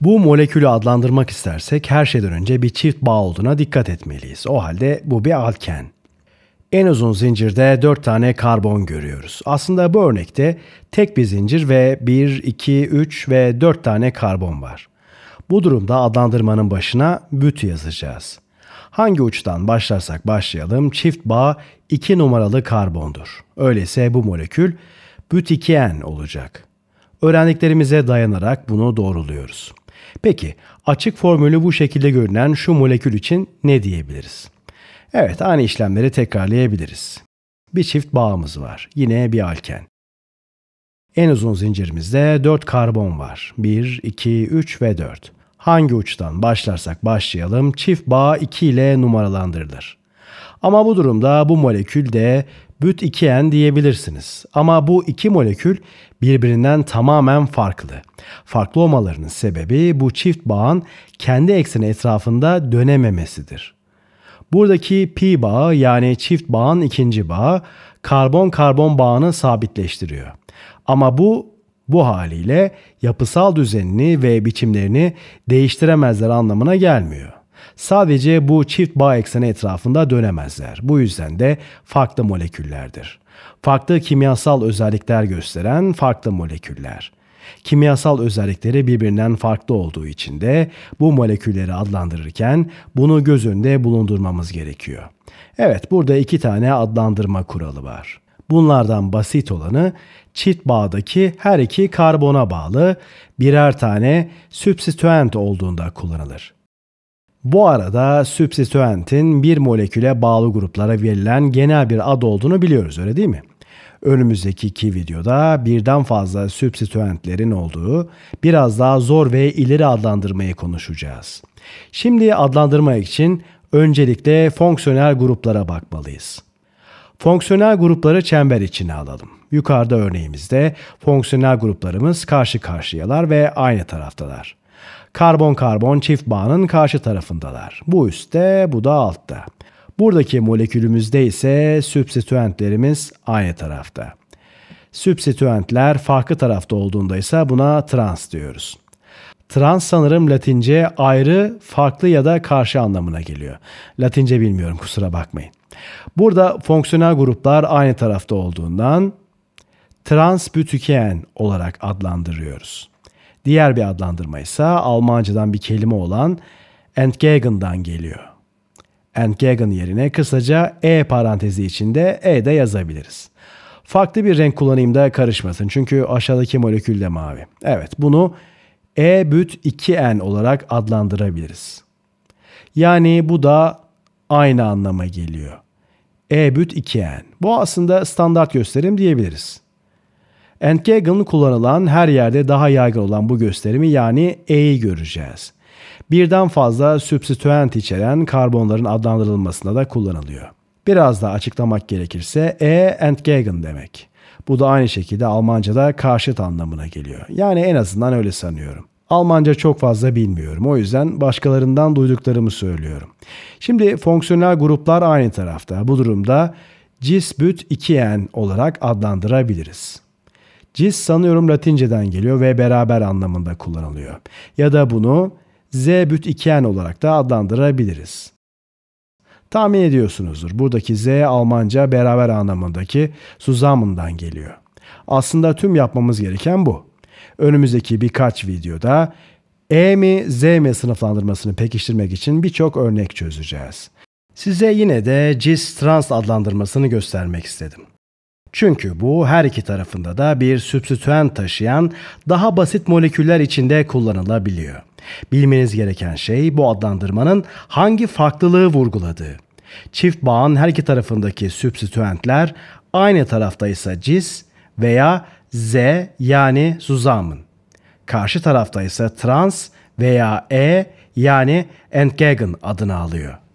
Bu molekülü adlandırmak istersek her şeyden önce bir çift bağ olduğuna dikkat etmeliyiz. O halde bu bir alken. En uzun zincirde 4 tane karbon görüyoruz. Aslında bu örnekte tek bir zincir ve 1, 2, 3 ve 4 tane karbon var. Bu durumda adlandırmanın başına büt yazacağız. Hangi uçtan başlarsak başlayalım çift bağ 2 numaralı karbondur. Öyleyse bu molekül büt 2N olacak. Öğrendiklerimize dayanarak bunu doğruluyoruz. Peki açık formülü bu şekilde görünen şu molekül için ne diyebiliriz? Evet aynı işlemleri tekrarlayabiliriz. Bir çift bağımız var. Yine bir alken. En uzun zincirimizde 4 karbon var. 1, 2, 3 ve 4. Hangi uçtan başlarsak başlayalım çift bağ 2 ile numaralandırılır. Ama bu durumda bu molekül de büt 2N diyebilirsiniz. Ama bu iki molekül birbirinden tamamen farklı. Farklı olmalarının sebebi bu çift bağın kendi ekseni etrafında dönememesidir. Buradaki pi bağı yani çift bağın ikinci bağı karbon karbon bağını sabitleştiriyor. Ama bu bu haliyle yapısal düzenini ve biçimlerini değiştiremezler anlamına gelmiyor. Sadece bu çift bağ ekseni etrafında dönemezler. Bu yüzden de farklı moleküllerdir. Farklı kimyasal özellikler gösteren farklı moleküller. Kimyasal özellikleri birbirinden farklı olduğu için de bu molekülleri adlandırırken bunu göz önünde bulundurmamız gerekiyor. Evet, burada iki tane adlandırma kuralı var. Bunlardan basit olanı çift bağdaki her iki karbona bağlı birer tane substituent olduğunda kullanılır. Bu arada sübsitüentin bir moleküle bağlı gruplara verilen genel bir ad olduğunu biliyoruz öyle değil mi? Önümüzdeki iki videoda birden fazla sübsitüentlerin olduğu biraz daha zor ve ileri adlandırmayı konuşacağız. Şimdi adlandırma için öncelikle fonksiyonel gruplara bakmalıyız. Fonksiyonel grupları çember içine alalım. Yukarıda örneğimizde fonksiyonel gruplarımız karşı karşıyalar ve aynı taraftalar. Karbon karbon çift bağının karşı tarafındalar. Bu üstte, bu da altta. Buradaki molekülümüzde ise sübstituentlerimiz aynı tarafta. Sübstituentler farklı tarafta olduğunda ise buna trans diyoruz. Trans sanırım Latince ayrı, farklı ya da karşı anlamına geliyor. Latince bilmiyorum kusura bakmayın. Burada fonksiyonel gruplar aynı tarafta olduğundan transbütüken olarak adlandırıyoruz. Diğer bir adlandırma ise Almancadan bir kelime olan Entgegen'dan geliyor. Entgegen yerine kısaca E parantezi içinde E de yazabiliriz. Farklı bir renk kullanayım da karışmasın çünkü aşağıdaki molekül de mavi. Evet bunu E büt 2N olarak adlandırabiliriz. Yani bu da aynı anlama geliyor. E büt 2N. Bu aslında standart gösterim diyebiliriz. Entgegen'ın kullanılan her yerde daha yaygın olan bu gösterimi yani E'yi göreceğiz. Birden fazla substituent içeren karbonların adlandırılmasında da kullanılıyor. Biraz daha açıklamak gerekirse E Entgegen demek. Bu da aynı şekilde Almanca'da karşıt anlamına geliyor. Yani en azından öyle sanıyorum. Almanca çok fazla bilmiyorum. O yüzden başkalarından duyduklarımı söylüyorum. Şimdi fonksiyonel gruplar aynı tarafta. Bu durumda cisbüt 2n olarak adlandırabiliriz. Cis sanıyorum Latinceden geliyor ve beraber anlamında kullanılıyor. Ya da bunu zebüt iken olarak da adlandırabiliriz. Tahmin ediyorsunuzdur. Buradaki Z Almanca beraber anlamındaki zusammen'dan geliyor. Aslında tüm yapmamız gereken bu. Önümüzdeki birkaç videoda E mi Z mi sınıflandırmasını pekiştirmek için birçok örnek çözeceğiz. Size yine de cis trans adlandırmasını göstermek istedim. Çünkü bu her iki tarafında da bir sübstitüen taşıyan daha basit moleküller içinde kullanılabiliyor. Bilmeniz gereken şey bu adlandırmanın hangi farklılığı vurguladığı. Çift bağın her iki tarafındaki sübstitüentler aynı tarafta ise cis veya z yani suzamın, Karşı tarafta ise trans veya e yani entgegen adını alıyor.